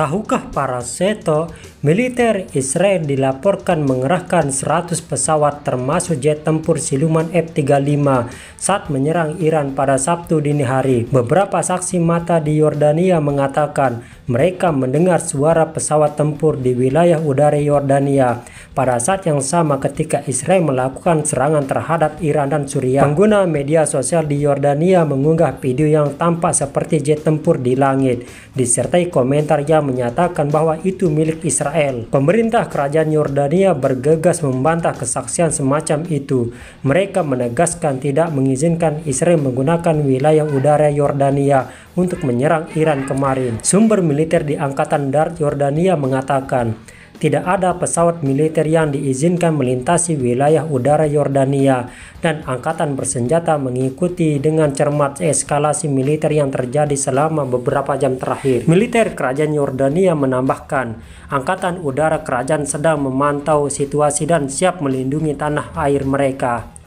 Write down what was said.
Tahukah para Seto, militer Israel dilaporkan mengerahkan 100 pesawat termasuk jet tempur siluman F-35 saat menyerang Iran pada Sabtu dini hari. Beberapa saksi mata di Yordania mengatakan mereka mendengar suara pesawat tempur di wilayah udara Yordania. Pada saat yang sama ketika Israel melakukan serangan terhadap Iran dan Suriah, pengguna media sosial di Yordania mengunggah video yang tampak seperti jet tempur di langit, disertai komentar yang menyatakan bahwa itu milik Israel. Pemerintah kerajaan Yordania bergegas membantah kesaksian semacam itu. Mereka menegaskan tidak mengizinkan Israel menggunakan wilayah udara Yordania untuk menyerang Iran kemarin. Sumber militer di Angkatan Darat Yordania mengatakan, tidak ada pesawat militer yang diizinkan melintasi wilayah udara Yordania dan angkatan bersenjata mengikuti dengan cermat eskalasi militer yang terjadi selama beberapa jam terakhir. Militer Kerajaan Yordania menambahkan, angkatan udara kerajaan sedang memantau situasi dan siap melindungi tanah air mereka.